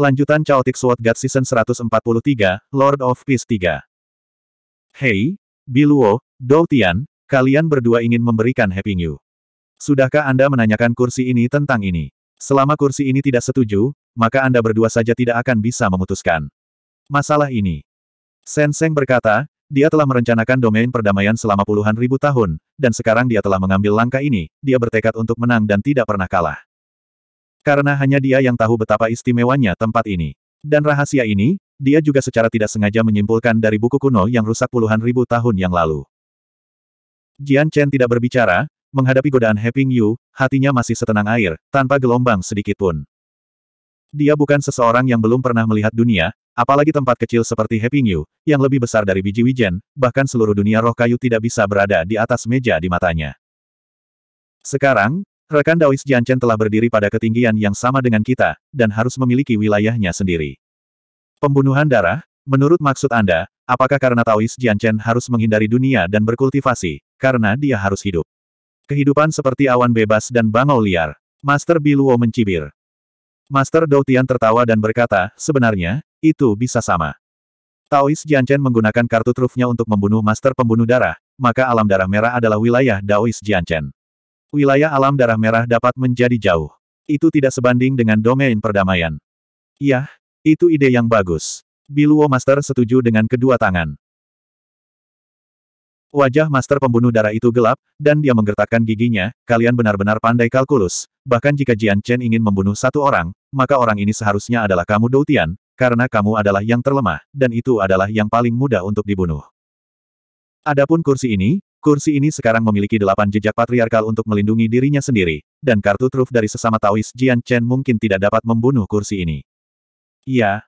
Lanjutan Chaotic Sword God Season 143, Lord of Peace 3. Hei, Biluo, Dou Tian, kalian berdua ingin memberikan Happy New. Sudahkah Anda menanyakan kursi ini tentang ini? Selama kursi ini tidak setuju, maka Anda berdua saja tidak akan bisa memutuskan. Masalah ini. Senseng berkata, dia telah merencanakan domain perdamaian selama puluhan ribu tahun, dan sekarang dia telah mengambil langkah ini, dia bertekad untuk menang dan tidak pernah kalah. Karena hanya dia yang tahu betapa istimewanya tempat ini. Dan rahasia ini, dia juga secara tidak sengaja menyimpulkan dari buku kuno yang rusak puluhan ribu tahun yang lalu. Jian Chen tidak berbicara, menghadapi godaan Heping Yu, hatinya masih setenang air, tanpa gelombang sedikit pun. Dia bukan seseorang yang belum pernah melihat dunia, apalagi tempat kecil seperti Heping Yu, yang lebih besar dari biji wijen, bahkan seluruh dunia roh kayu tidak bisa berada di atas meja di matanya. Sekarang, Rekan Daois Jianchen telah berdiri pada ketinggian yang sama dengan kita, dan harus memiliki wilayahnya sendiri. Pembunuhan darah? Menurut maksud Anda, apakah karena Taois Jianchen harus menghindari dunia dan berkultivasi, karena dia harus hidup? Kehidupan seperti awan bebas dan bangau liar. Master Biluo mencibir. Master Doutian tertawa dan berkata, sebenarnya, itu bisa sama. Taois Jianchen menggunakan kartu trufnya untuk membunuh Master Pembunuh Darah, maka alam darah merah adalah wilayah Daois Jianchen wilayah alam darah merah dapat menjadi jauh. Itu tidak sebanding dengan domain perdamaian. Yah, itu ide yang bagus. Biluo Master setuju dengan kedua tangan. Wajah Master pembunuh darah itu gelap, dan dia menggertakkan giginya, kalian benar-benar pandai kalkulus. Bahkan jika Jian Chen ingin membunuh satu orang, maka orang ini seharusnya adalah kamu Doutian, karena kamu adalah yang terlemah, dan itu adalah yang paling mudah untuk dibunuh. Adapun kursi ini, Kursi ini sekarang memiliki delapan jejak patriarkal untuk melindungi dirinya sendiri, dan kartu truf dari sesama Taois Jian Chen mungkin tidak dapat membunuh kursi ini. Iya.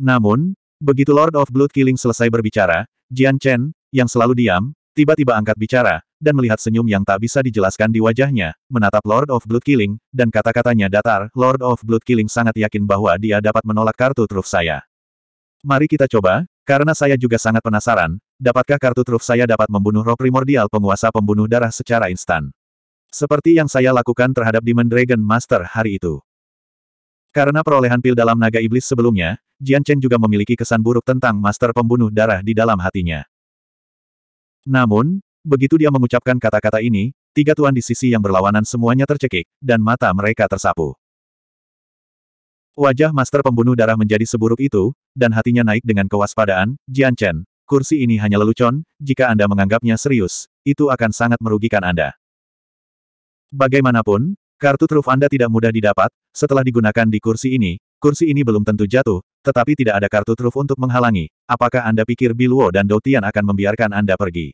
Namun, begitu Lord of Blood Killing selesai berbicara, Jian Chen, yang selalu diam, tiba-tiba angkat bicara, dan melihat senyum yang tak bisa dijelaskan di wajahnya, menatap Lord of Blood Killing, dan kata-katanya datar, Lord of Blood Killing sangat yakin bahwa dia dapat menolak kartu truf saya. Mari kita coba, karena saya juga sangat penasaran, dapatkah kartu truf saya dapat membunuh roh primordial penguasa pembunuh darah secara instan? Seperti yang saya lakukan terhadap Demon Dragon Master hari itu. Karena perolehan pil dalam naga iblis sebelumnya, Jian Chen juga memiliki kesan buruk tentang Master Pembunuh Darah di dalam hatinya. Namun, begitu dia mengucapkan kata-kata ini, tiga tuan di sisi yang berlawanan semuanya tercekik, dan mata mereka tersapu. Wajah master pembunuh darah menjadi seburuk itu, dan hatinya naik dengan kewaspadaan, Jian Chen, kursi ini hanya lelucon, jika Anda menganggapnya serius, itu akan sangat merugikan Anda. Bagaimanapun, kartu truf Anda tidak mudah didapat, setelah digunakan di kursi ini, kursi ini belum tentu jatuh, tetapi tidak ada kartu truf untuk menghalangi, apakah Anda pikir Biluo dan Doutian akan membiarkan Anda pergi?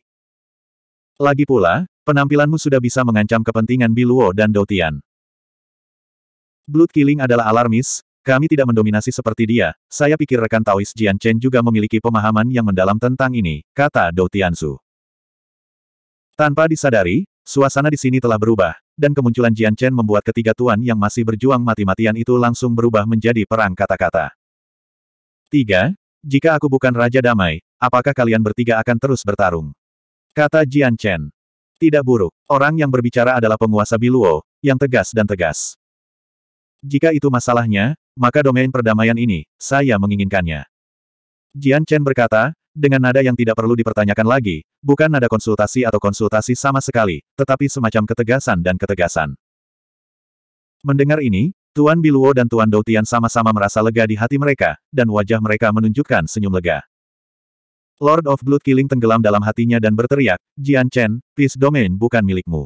Lagi pula, penampilanmu sudah bisa mengancam kepentingan Biluo dan Doutian. Blood Killing adalah alarmis, kami tidak mendominasi seperti dia, saya pikir rekan Taois Jian Chen juga memiliki pemahaman yang mendalam tentang ini, kata Dou Tianzu. Tanpa disadari, suasana di sini telah berubah, dan kemunculan Jian Chen membuat ketiga tuan yang masih berjuang mati-matian itu langsung berubah menjadi perang kata-kata. 3. Jika aku bukan Raja Damai, apakah kalian bertiga akan terus bertarung? Kata Jian Chen. Tidak buruk, orang yang berbicara adalah penguasa Biluo, yang tegas dan tegas. Jika itu masalahnya, maka domain perdamaian ini, saya menginginkannya. Jian Chen berkata, dengan nada yang tidak perlu dipertanyakan lagi, bukan nada konsultasi atau konsultasi sama sekali, tetapi semacam ketegasan dan ketegasan. Mendengar ini, Tuan Biluo dan Tuan Doutian sama-sama merasa lega di hati mereka, dan wajah mereka menunjukkan senyum lega. Lord of Blood Killing tenggelam dalam hatinya dan berteriak, Jian Chen, Peace Domain bukan milikmu.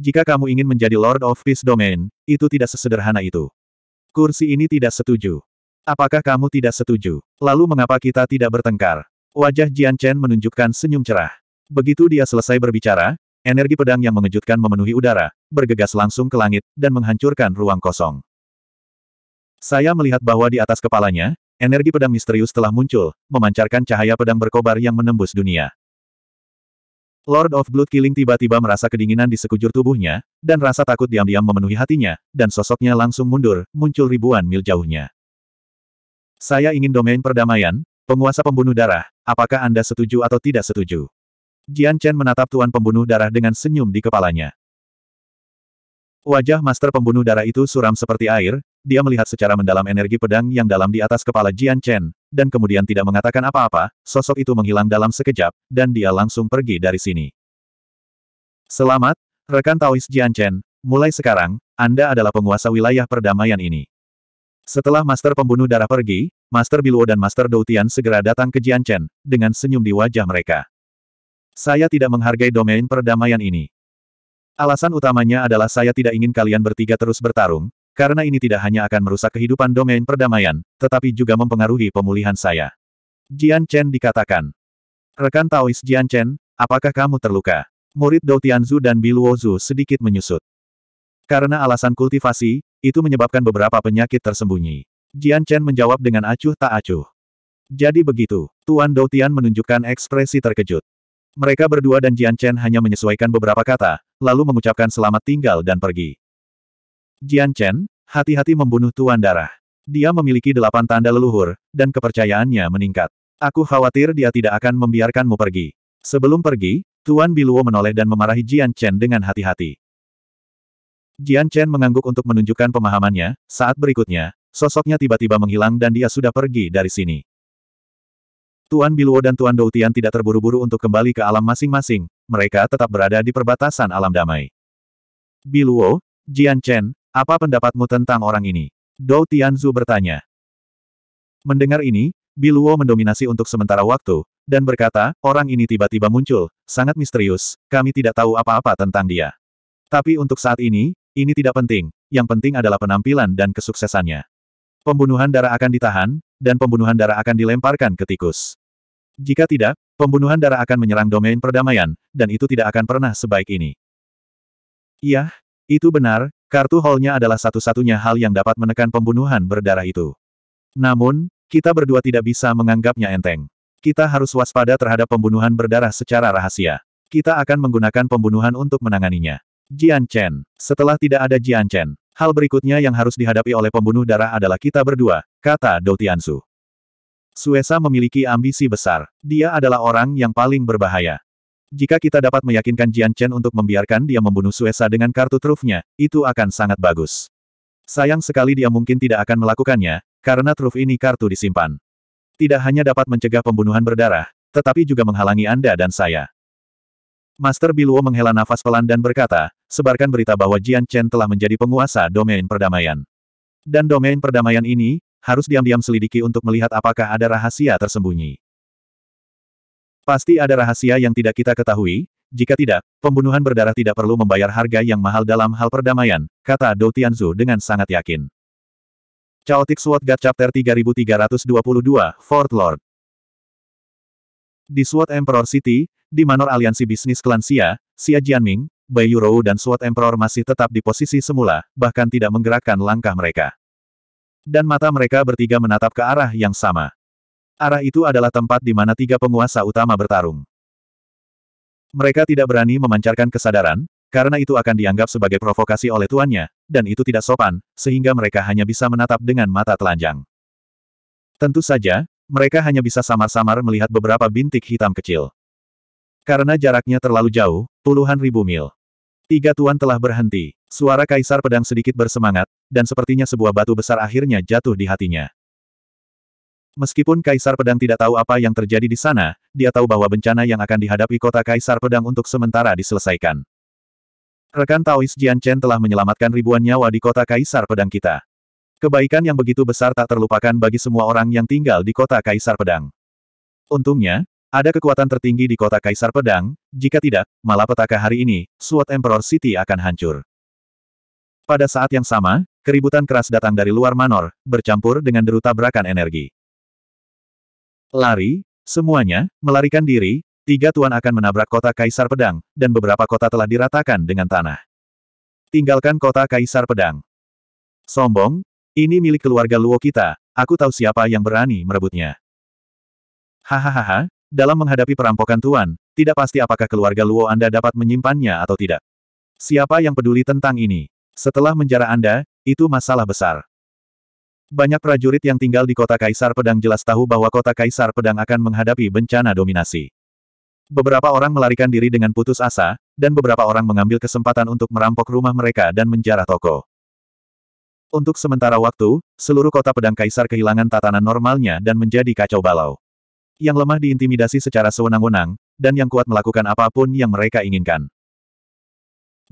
Jika kamu ingin menjadi Lord of Peace Domain, itu tidak sesederhana itu. Kursi ini tidak setuju. Apakah kamu tidak setuju? Lalu mengapa kita tidak bertengkar? Wajah Jian Chen menunjukkan senyum cerah. Begitu dia selesai berbicara, energi pedang yang mengejutkan memenuhi udara, bergegas langsung ke langit, dan menghancurkan ruang kosong. Saya melihat bahwa di atas kepalanya, energi pedang misterius telah muncul, memancarkan cahaya pedang berkobar yang menembus dunia. Lord of Blood Killing tiba-tiba merasa kedinginan di sekujur tubuhnya, dan rasa takut diam-diam memenuhi hatinya, dan sosoknya langsung mundur, muncul ribuan mil jauhnya. Saya ingin domain perdamaian, penguasa pembunuh darah, apakah Anda setuju atau tidak setuju? Jian Chen menatap Tuan Pembunuh Darah dengan senyum di kepalanya. Wajah Master Pembunuh Darah itu suram seperti air, dia melihat secara mendalam energi pedang yang dalam di atas kepala Jian Chen, dan kemudian tidak mengatakan apa-apa, sosok itu menghilang dalam sekejap, dan dia langsung pergi dari sini. Selamat, rekan Taois Jianchen, mulai sekarang, Anda adalah penguasa wilayah perdamaian ini. Setelah Master Pembunuh Darah pergi, Master Biluo dan Master Doutian segera datang ke Jianchen, dengan senyum di wajah mereka. Saya tidak menghargai domain perdamaian ini. Alasan utamanya adalah saya tidak ingin kalian bertiga terus bertarung, karena ini tidak hanya akan merusak kehidupan domain perdamaian, tetapi juga mempengaruhi pemulihan saya. Jian Chen dikatakan. Rekan Taois Jian Chen, apakah kamu terluka? Murid Dou Tianzu dan Biluo Zhu sedikit menyusut. Karena alasan kultivasi, itu menyebabkan beberapa penyakit tersembunyi. Jian Chen menjawab dengan acuh tak acuh. Jadi begitu, Tuan Dou Tian menunjukkan ekspresi terkejut. Mereka berdua dan Jian Chen hanya menyesuaikan beberapa kata, lalu mengucapkan selamat tinggal dan pergi. Jian Chen, hati-hati membunuh Tuan Darah. Dia memiliki delapan tanda leluhur, dan kepercayaannya meningkat. Aku khawatir dia tidak akan membiarkanmu pergi. Sebelum pergi, Tuan Biluo menoleh dan memarahi Jian Chen dengan hati-hati. Jian Chen mengangguk untuk menunjukkan pemahamannya, saat berikutnya, sosoknya tiba-tiba menghilang dan dia sudah pergi dari sini. Tuan Biluo dan Tuan Doutian tidak terburu-buru untuk kembali ke alam masing-masing, mereka tetap berada di perbatasan alam damai. Biluo, Jian Chen, apa pendapatmu tentang orang ini? Dou Tianzu bertanya. Mendengar ini, Biluo mendominasi untuk sementara waktu, dan berkata, orang ini tiba-tiba muncul, sangat misterius, kami tidak tahu apa-apa tentang dia. Tapi untuk saat ini, ini tidak penting, yang penting adalah penampilan dan kesuksesannya. Pembunuhan darah akan ditahan, dan pembunuhan darah akan dilemparkan ke tikus. Jika tidak, pembunuhan darah akan menyerang domain perdamaian, dan itu tidak akan pernah sebaik ini. Iya, itu benar, Kartu holnya adalah satu-satunya hal yang dapat menekan pembunuhan berdarah itu. Namun, kita berdua tidak bisa menganggapnya enteng. Kita harus waspada terhadap pembunuhan berdarah secara rahasia. Kita akan menggunakan pembunuhan untuk menanganinya. Jian Chen. Setelah tidak ada Jian Chen, hal berikutnya yang harus dihadapi oleh pembunuh darah adalah kita berdua, kata Dou Tianzu. Suesa memiliki ambisi besar. Dia adalah orang yang paling berbahaya. Jika kita dapat meyakinkan Jian Chen untuk membiarkan dia membunuh Suesa dengan kartu trufnya, itu akan sangat bagus. Sayang sekali dia mungkin tidak akan melakukannya, karena truf ini kartu disimpan. Tidak hanya dapat mencegah pembunuhan berdarah, tetapi juga menghalangi Anda dan saya. Master Biluo menghela nafas pelan dan berkata, sebarkan berita bahwa Jian Chen telah menjadi penguasa domain perdamaian. Dan domain perdamaian ini, harus diam-diam selidiki untuk melihat apakah ada rahasia tersembunyi. Pasti ada rahasia yang tidak kita ketahui, jika tidak, pembunuhan berdarah tidak perlu membayar harga yang mahal dalam hal perdamaian, kata Dou Tianzu dengan sangat yakin. Chaotic Sword God Chapter 3322, Fort Lord Di Sword Emperor City, di manor aliansi bisnis klan Xia, Xia Jianming, Bai Yurou dan Sword Emperor masih tetap di posisi semula, bahkan tidak menggerakkan langkah mereka. Dan mata mereka bertiga menatap ke arah yang sama. Arah itu adalah tempat di mana tiga penguasa utama bertarung. Mereka tidak berani memancarkan kesadaran, karena itu akan dianggap sebagai provokasi oleh tuannya, dan itu tidak sopan, sehingga mereka hanya bisa menatap dengan mata telanjang. Tentu saja, mereka hanya bisa samar-samar melihat beberapa bintik hitam kecil. Karena jaraknya terlalu jauh, puluhan ribu mil. Tiga tuan telah berhenti. Suara kaisar pedang sedikit bersemangat, dan sepertinya sebuah batu besar akhirnya jatuh di hatinya. Meskipun Kaisar Pedang tidak tahu apa yang terjadi di sana, dia tahu bahwa bencana yang akan dihadapi kota Kaisar Pedang untuk sementara diselesaikan. Rekan Taois Jian Chen telah menyelamatkan ribuan nyawa di kota Kaisar Pedang kita. Kebaikan yang begitu besar tak terlupakan bagi semua orang yang tinggal di kota Kaisar Pedang. Untungnya, ada kekuatan tertinggi di kota Kaisar Pedang, jika tidak, malapetaka hari ini, SWOT Emperor City akan hancur. Pada saat yang sama, keributan keras datang dari luar Manor, bercampur dengan deru tabrakan energi. Lari, semuanya, melarikan diri, tiga tuan akan menabrak kota Kaisar Pedang, dan beberapa kota telah diratakan dengan tanah. Tinggalkan kota Kaisar Pedang. Sombong, ini milik keluarga Luo kita, aku tahu siapa yang berani merebutnya. Hahaha, dalam menghadapi perampokan tuan, tidak pasti apakah keluarga Luo Anda dapat menyimpannya atau tidak. Siapa yang peduli tentang ini? Setelah menjara Anda, itu masalah besar. Banyak prajurit yang tinggal di kota Kaisar Pedang jelas tahu bahwa kota Kaisar Pedang akan menghadapi bencana dominasi. Beberapa orang melarikan diri dengan putus asa, dan beberapa orang mengambil kesempatan untuk merampok rumah mereka dan menjarah toko. Untuk sementara waktu, seluruh kota pedang kaisar kehilangan tatanan normalnya dan menjadi kacau balau. Yang lemah diintimidasi secara sewenang-wenang, dan yang kuat melakukan apapun yang mereka inginkan.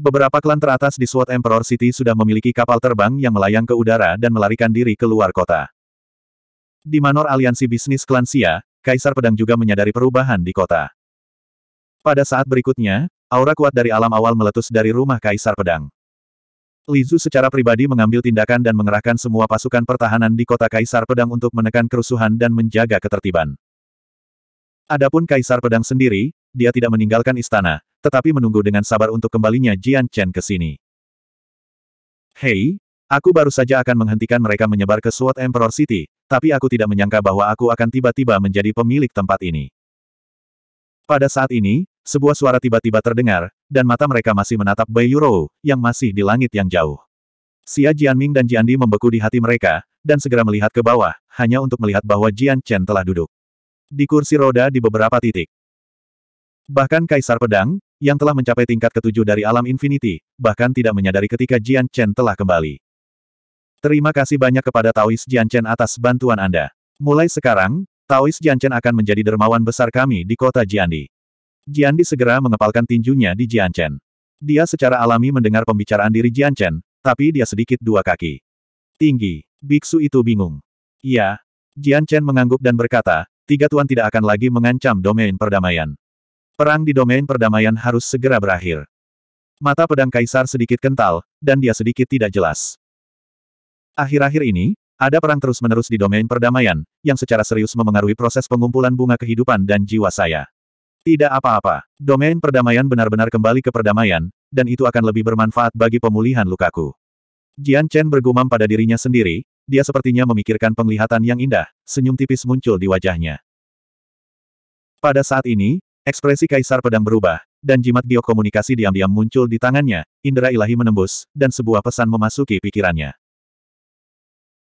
Beberapa klan teratas di Sword Emperor City sudah memiliki kapal terbang yang melayang ke udara dan melarikan diri keluar kota. Di manor aliansi bisnis klan Sia, Kaisar Pedang juga menyadari perubahan di kota. Pada saat berikutnya, aura kuat dari alam awal meletus dari rumah Kaisar Pedang. Lizu secara pribadi mengambil tindakan dan mengerahkan semua pasukan pertahanan di kota Kaisar Pedang untuk menekan kerusuhan dan menjaga ketertiban. Adapun Kaisar Pedang sendiri, dia tidak meninggalkan istana, tetapi menunggu dengan sabar untuk kembalinya Jian Chen ke sini. Hei, aku baru saja akan menghentikan mereka menyebar ke Sword Emperor City, tapi aku tidak menyangka bahwa aku akan tiba-tiba menjadi pemilik tempat ini. Pada saat ini, sebuah suara tiba-tiba terdengar, dan mata mereka masih menatap Bai Yurou, yang masih di langit yang jauh. Xia Jianming dan Jiandi membeku di hati mereka, dan segera melihat ke bawah, hanya untuk melihat bahwa Jian Chen telah duduk. Di kursi roda di beberapa titik. Bahkan Kaisar Pedang, yang telah mencapai tingkat ketujuh dari alam infinity, bahkan tidak menyadari ketika Jian Chen telah kembali. Terima kasih banyak kepada Taois Jian Chen atas bantuan Anda. Mulai sekarang, Taois Jian Chen akan menjadi dermawan besar kami di kota Jiandi. Jiandi segera mengepalkan tinjunya di Jian Chen. Dia secara alami mendengar pembicaraan diri Jian Chen, tapi dia sedikit dua kaki. Tinggi, biksu itu bingung. Ya, Jian Chen mengangguk dan berkata, tiga tuan tidak akan lagi mengancam domain perdamaian. Perang di domain perdamaian harus segera berakhir. Mata pedang kaisar sedikit kental, dan dia sedikit tidak jelas. Akhir-akhir ini, ada perang terus-menerus di domain perdamaian, yang secara serius memengaruhi proses pengumpulan bunga kehidupan dan jiwa saya. Tidak apa-apa, domain perdamaian benar-benar kembali ke perdamaian, dan itu akan lebih bermanfaat bagi pemulihan lukaku. Jian Chen bergumam pada dirinya sendiri, dia sepertinya memikirkan penglihatan yang indah, senyum tipis muncul di wajahnya. Pada saat ini, Ekspresi Kaisar Pedang berubah, dan jimat biokomunikasi diam-diam muncul di tangannya, indera ilahi menembus, dan sebuah pesan memasuki pikirannya.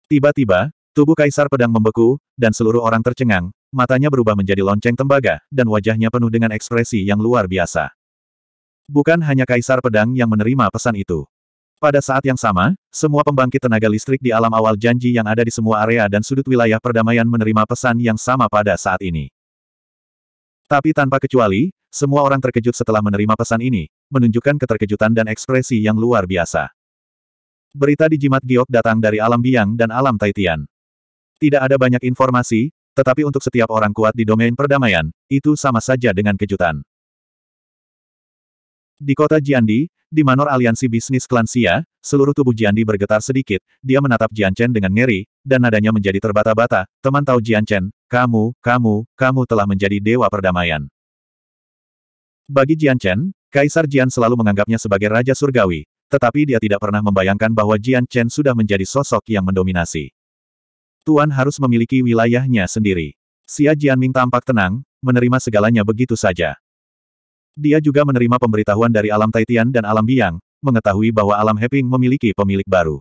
Tiba-tiba, tubuh Kaisar Pedang membeku, dan seluruh orang tercengang, matanya berubah menjadi lonceng tembaga, dan wajahnya penuh dengan ekspresi yang luar biasa. Bukan hanya Kaisar Pedang yang menerima pesan itu. Pada saat yang sama, semua pembangkit tenaga listrik di alam awal janji yang ada di semua area dan sudut wilayah perdamaian menerima pesan yang sama pada saat ini. Tapi tanpa kecuali, semua orang terkejut setelah menerima pesan ini, menunjukkan keterkejutan dan ekspresi yang luar biasa. Berita di jimat giok datang dari alam biang dan alam Taitian. Tidak ada banyak informasi, tetapi untuk setiap orang kuat di domain perdamaian, itu sama saja dengan kejutan. Di kota Jiandi, di manor aliansi bisnis Klansia, seluruh tubuh Jiandi bergetar sedikit, dia menatap Chen dengan ngeri, dan nadanya menjadi terbata-bata, teman tahu Chen. Kamu, kamu, kamu telah menjadi dewa perdamaian. Bagi Jian Chen, Kaisar Jian selalu menganggapnya sebagai Raja Surgawi, tetapi dia tidak pernah membayangkan bahwa Jian Chen sudah menjadi sosok yang mendominasi. Tuan harus memiliki wilayahnya sendiri. Xia Jianming tampak tenang, menerima segalanya begitu saja. Dia juga menerima pemberitahuan dari alam Taitian dan alam Biang, mengetahui bahwa alam Heping memiliki pemilik baru.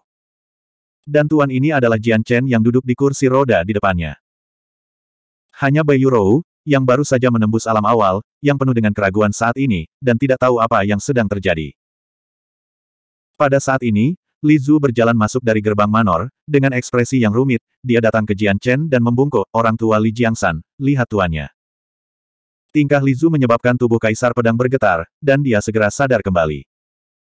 Dan tuan ini adalah Jian Chen yang duduk di kursi roda di depannya. Hanya Bayu Rou, yang baru saja menembus alam awal, yang penuh dengan keraguan saat ini, dan tidak tahu apa yang sedang terjadi. Pada saat ini, Li Zhu berjalan masuk dari gerbang Manor, dengan ekspresi yang rumit, dia datang ke Jian Chen dan membungkuk, orang tua Li Jiangsan, lihat tuannya. Tingkah Li Zhu menyebabkan tubuh Kaisar Pedang bergetar, dan dia segera sadar kembali.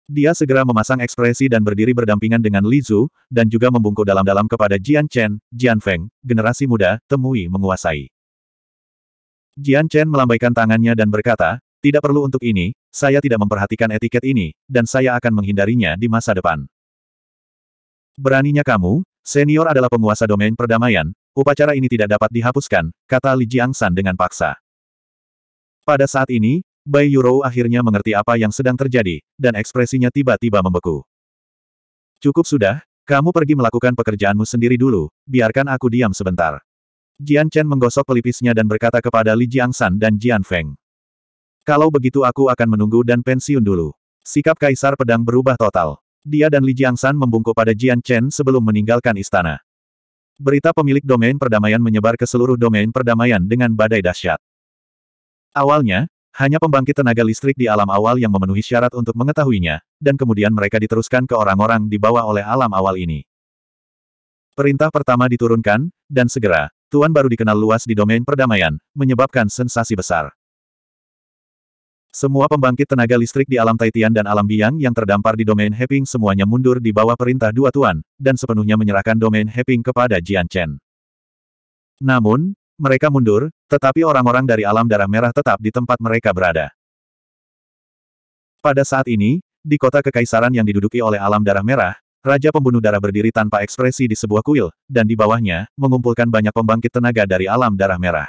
Dia segera memasang ekspresi dan berdiri berdampingan dengan Li Zhu, dan juga membungkuk dalam-dalam kepada Jian Chen, Jian Feng, generasi muda, temui menguasai. Jian Chen melambaikan tangannya dan berkata, tidak perlu untuk ini, saya tidak memperhatikan etiket ini, dan saya akan menghindarinya di masa depan. Beraninya kamu, senior adalah penguasa domain perdamaian, upacara ini tidak dapat dihapuskan, kata Li Jiangsan dengan paksa. Pada saat ini, Bai Yurou akhirnya mengerti apa yang sedang terjadi, dan ekspresinya tiba-tiba membeku. Cukup sudah, kamu pergi melakukan pekerjaanmu sendiri dulu, biarkan aku diam sebentar. Jian Chen menggosok pelipisnya dan berkata kepada Li San dan Jian Feng. Kalau begitu aku akan menunggu dan pensiun dulu. Sikap Kaisar Pedang berubah total. Dia dan Li San membungkuk pada Jian Chen sebelum meninggalkan istana. Berita pemilik domain perdamaian menyebar ke seluruh domain perdamaian dengan badai dahsyat. Awalnya, hanya pembangkit tenaga listrik di alam awal yang memenuhi syarat untuk mengetahuinya, dan kemudian mereka diteruskan ke orang-orang di bawah oleh alam awal ini. Perintah pertama diturunkan, dan segera, Tuan baru dikenal luas di domain perdamaian, menyebabkan sensasi besar. Semua pembangkit tenaga listrik di alam Taitian dan alam Biang yang terdampar di domain Heping semuanya mundur di bawah perintah dua tuan, dan sepenuhnya menyerahkan domain Heping kepada Jian Chen. Namun, mereka mundur, tetapi orang-orang dari alam darah merah tetap di tempat mereka berada. Pada saat ini, di kota kekaisaran yang diduduki oleh alam darah merah, Raja pembunuh darah berdiri tanpa ekspresi di sebuah kuil, dan di bawahnya, mengumpulkan banyak pembangkit tenaga dari alam darah merah.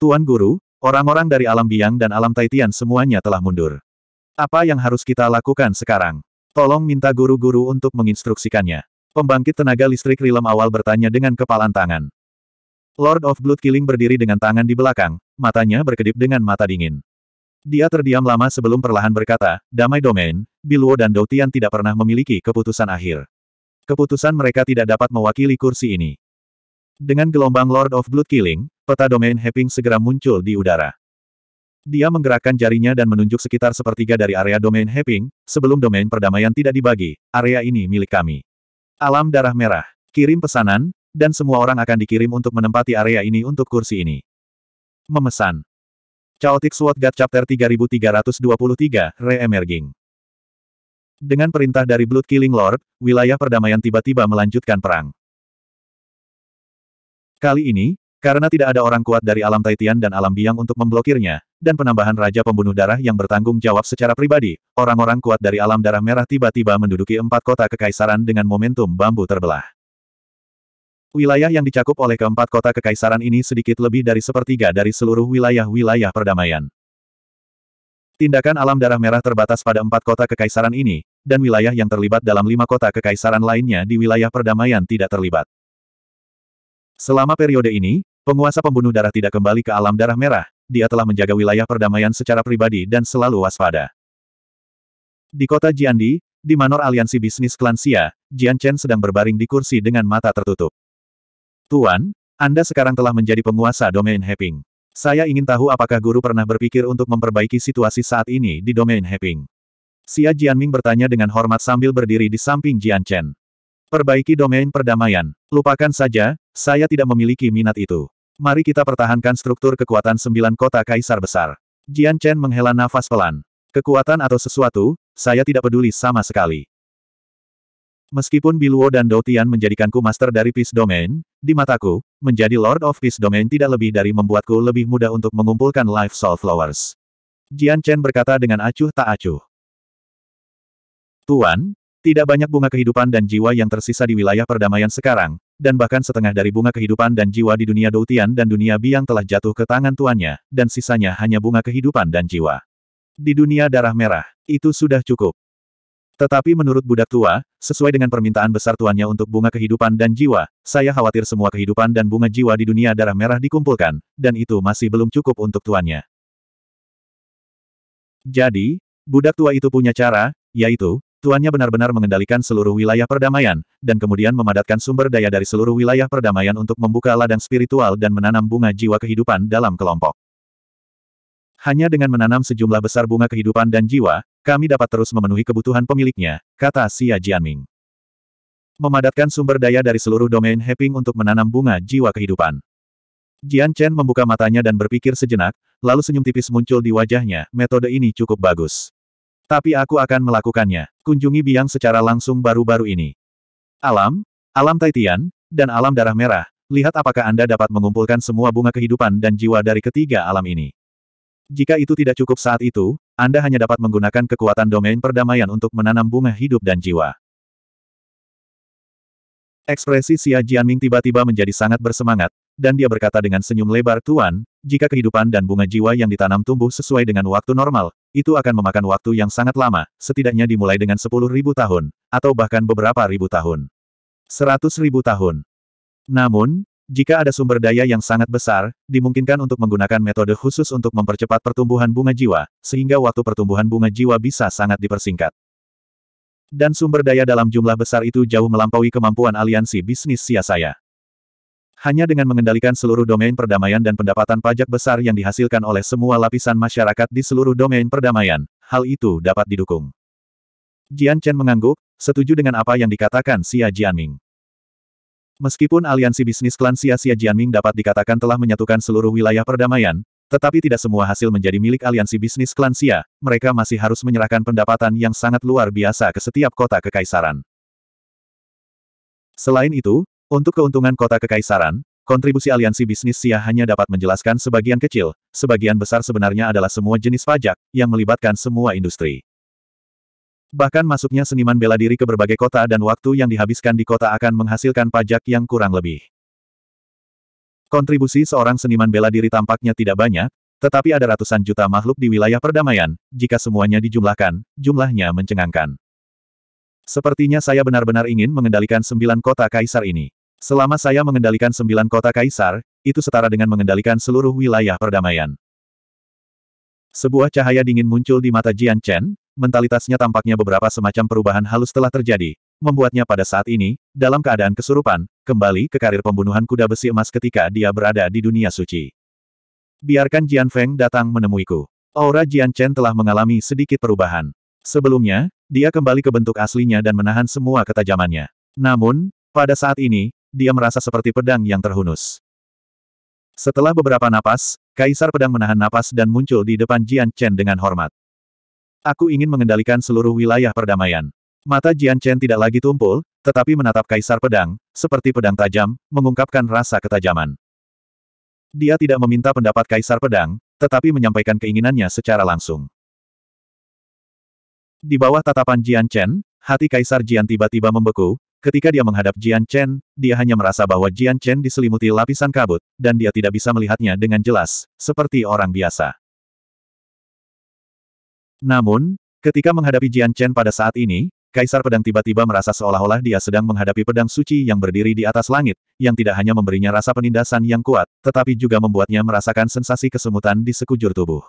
Tuan Guru, orang-orang dari alam biang dan alam Taitian semuanya telah mundur. Apa yang harus kita lakukan sekarang? Tolong minta guru-guru untuk menginstruksikannya. Pembangkit tenaga listrik Rilem awal bertanya dengan kepalan tangan. Lord of Blood Killing berdiri dengan tangan di belakang, matanya berkedip dengan mata dingin. Dia terdiam lama sebelum perlahan berkata, damai domain, Biluo dan Doutian tidak pernah memiliki keputusan akhir. Keputusan mereka tidak dapat mewakili kursi ini. Dengan gelombang Lord of Blood Killing, peta domain Heping segera muncul di udara. Dia menggerakkan jarinya dan menunjuk sekitar sepertiga dari area domain Heping, sebelum domain perdamaian tidak dibagi, area ini milik kami. Alam darah merah, kirim pesanan, dan semua orang akan dikirim untuk menempati area ini untuk kursi ini. Memesan. Chaotic Sword God Chapter 3323, Re-Emerging. Dengan perintah dari Blood Killing Lord, wilayah perdamaian tiba-tiba melanjutkan perang. Kali ini, karena tidak ada orang kuat dari alam Taitian dan alam Biang untuk memblokirnya, dan penambahan Raja Pembunuh Darah yang bertanggung jawab secara pribadi, orang-orang kuat dari alam Darah Merah tiba-tiba menduduki empat kota kekaisaran dengan momentum bambu terbelah. Wilayah yang dicakup oleh keempat kota kekaisaran ini sedikit lebih dari sepertiga dari seluruh wilayah-wilayah perdamaian. Tindakan alam darah merah terbatas pada empat kota kekaisaran ini, dan wilayah yang terlibat dalam lima kota kekaisaran lainnya di wilayah perdamaian tidak terlibat. Selama periode ini, penguasa pembunuh darah tidak kembali ke alam darah merah, dia telah menjaga wilayah perdamaian secara pribadi dan selalu waspada. Di kota Jiandi, di manor aliansi bisnis Klansia, Jian Chen sedang berbaring di kursi dengan mata tertutup. Tuan, Anda sekarang telah menjadi penguasa domain Heping. Saya ingin tahu apakah guru pernah berpikir untuk memperbaiki situasi saat ini di domain Heping. Xia Jianming bertanya dengan hormat sambil berdiri di samping Jian Chen. Perbaiki domain perdamaian. Lupakan saja, saya tidak memiliki minat itu. Mari kita pertahankan struktur kekuatan sembilan kota kaisar besar. Jian Chen menghela nafas pelan. Kekuatan atau sesuatu, saya tidak peduli sama sekali. Meskipun Biluo dan Doutian menjadikanku master dari Peace Domain, di mataku, menjadi Lord of Peace Domain tidak lebih dari membuatku lebih mudah untuk mengumpulkan Life Soul Flowers. Jian Chen berkata dengan acuh tak acuh. Tuan, tidak banyak bunga kehidupan dan jiwa yang tersisa di wilayah perdamaian sekarang, dan bahkan setengah dari bunga kehidupan dan jiwa di dunia Doutian dan dunia Biang telah jatuh ke tangan tuannya, dan sisanya hanya bunga kehidupan dan jiwa. Di dunia darah merah, itu sudah cukup. Tetapi menurut budak tua, sesuai dengan permintaan besar tuannya untuk bunga kehidupan dan jiwa, saya khawatir semua kehidupan dan bunga jiwa di dunia darah merah dikumpulkan, dan itu masih belum cukup untuk tuannya. Jadi, budak tua itu punya cara, yaitu, tuannya benar-benar mengendalikan seluruh wilayah perdamaian, dan kemudian memadatkan sumber daya dari seluruh wilayah perdamaian untuk membuka ladang spiritual dan menanam bunga jiwa kehidupan dalam kelompok. Hanya dengan menanam sejumlah besar bunga kehidupan dan jiwa, kami dapat terus memenuhi kebutuhan pemiliknya, kata Xia Jianming. Memadatkan sumber daya dari seluruh domain Heping untuk menanam bunga jiwa kehidupan. Jian Chen membuka matanya dan berpikir sejenak, lalu senyum tipis muncul di wajahnya, metode ini cukup bagus. Tapi aku akan melakukannya. Kunjungi biang secara langsung baru-baru ini. Alam, alam Taitian, dan alam darah merah, lihat apakah Anda dapat mengumpulkan semua bunga kehidupan dan jiwa dari ketiga alam ini. Jika itu tidak cukup saat itu, Anda hanya dapat menggunakan kekuatan domain perdamaian untuk menanam bunga hidup dan jiwa. Ekspresi Xia Jianming tiba-tiba menjadi sangat bersemangat, dan dia berkata dengan senyum lebar Tuan, jika kehidupan dan bunga jiwa yang ditanam tumbuh sesuai dengan waktu normal, itu akan memakan waktu yang sangat lama, setidaknya dimulai dengan 10.000 tahun, atau bahkan beberapa ribu tahun. 100.000 tahun. Namun, jika ada sumber daya yang sangat besar, dimungkinkan untuk menggunakan metode khusus untuk mempercepat pertumbuhan bunga jiwa, sehingga waktu pertumbuhan bunga jiwa bisa sangat dipersingkat. Dan sumber daya dalam jumlah besar itu jauh melampaui kemampuan aliansi bisnis sia saya. Hanya dengan mengendalikan seluruh domain perdamaian dan pendapatan pajak besar yang dihasilkan oleh semua lapisan masyarakat di seluruh domain perdamaian, hal itu dapat didukung. Jian Chen mengangguk, setuju dengan apa yang dikatakan Xia Jianming. Meskipun aliansi bisnis klan sia-sia Jianming dapat dikatakan telah menyatukan seluruh wilayah perdamaian, tetapi tidak semua hasil menjadi milik aliansi bisnis klan Xia, mereka masih harus menyerahkan pendapatan yang sangat luar biasa ke setiap kota kekaisaran. Selain itu, untuk keuntungan kota kekaisaran, kontribusi aliansi bisnis Sia hanya dapat menjelaskan sebagian kecil, sebagian besar sebenarnya adalah semua jenis pajak, yang melibatkan semua industri. Bahkan masuknya seniman bela diri ke berbagai kota dan waktu yang dihabiskan di kota akan menghasilkan pajak yang kurang lebih. Kontribusi seorang seniman bela diri tampaknya tidak banyak, tetapi ada ratusan juta makhluk di wilayah perdamaian, jika semuanya dijumlahkan, jumlahnya mencengangkan. Sepertinya saya benar-benar ingin mengendalikan sembilan kota kaisar ini. Selama saya mengendalikan sembilan kota kaisar, itu setara dengan mengendalikan seluruh wilayah perdamaian. Sebuah cahaya dingin muncul di mata Jian Chen, mentalitasnya tampaknya beberapa semacam perubahan halus telah terjadi, membuatnya pada saat ini, dalam keadaan kesurupan, kembali ke karir pembunuhan kuda besi emas ketika dia berada di dunia suci. Biarkan Jian Feng datang menemuiku. Aura Jian Chen telah mengalami sedikit perubahan. Sebelumnya, dia kembali ke bentuk aslinya dan menahan semua ketajamannya. Namun, pada saat ini, dia merasa seperti pedang yang terhunus. Setelah beberapa napas, Kaisar Pedang menahan napas dan muncul di depan Jian Chen dengan hormat. Aku ingin mengendalikan seluruh wilayah perdamaian. Mata Jian Chen tidak lagi tumpul, tetapi menatap Kaisar Pedang, seperti pedang tajam, mengungkapkan rasa ketajaman. Dia tidak meminta pendapat Kaisar Pedang, tetapi menyampaikan keinginannya secara langsung. Di bawah tatapan Jian Chen, hati Kaisar Jian tiba-tiba membeku, Ketika dia menghadap Jian Chen, dia hanya merasa bahwa Jian Chen diselimuti lapisan kabut, dan dia tidak bisa melihatnya dengan jelas, seperti orang biasa. Namun, ketika menghadapi Jian Chen pada saat ini, Kaisar Pedang tiba-tiba merasa seolah-olah dia sedang menghadapi pedang suci yang berdiri di atas langit, yang tidak hanya memberinya rasa penindasan yang kuat, tetapi juga membuatnya merasakan sensasi kesemutan di sekujur tubuh.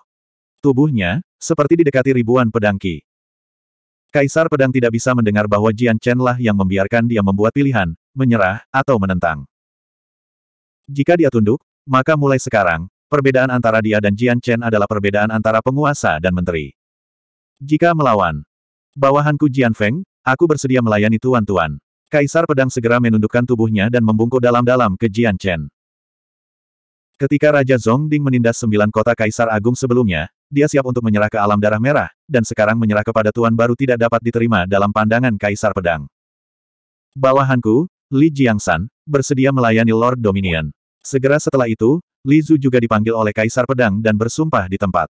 Tubuhnya, seperti didekati ribuan pedang ki. Kaisar Pedang tidak bisa mendengar bahwa Jian Chen lah yang membiarkan dia membuat pilihan, menyerah, atau menentang. Jika dia tunduk, maka mulai sekarang, perbedaan antara dia dan Jian Chen adalah perbedaan antara penguasa dan menteri. Jika melawan bawahanku Jian Feng, aku bersedia melayani tuan-tuan. Kaisar Pedang segera menundukkan tubuhnya dan membungkuk dalam-dalam ke Jian Chen. Ketika Raja Zongding menindas sembilan kota Kaisar Agung sebelumnya, dia siap untuk menyerah ke alam darah merah, dan sekarang menyerah kepada Tuan baru tidak dapat diterima dalam pandangan Kaisar Pedang. Bawahanku, Li Jiangsan, bersedia melayani Lord Dominion. Segera setelah itu, Li Zhu juga dipanggil oleh Kaisar Pedang dan bersumpah di tempat.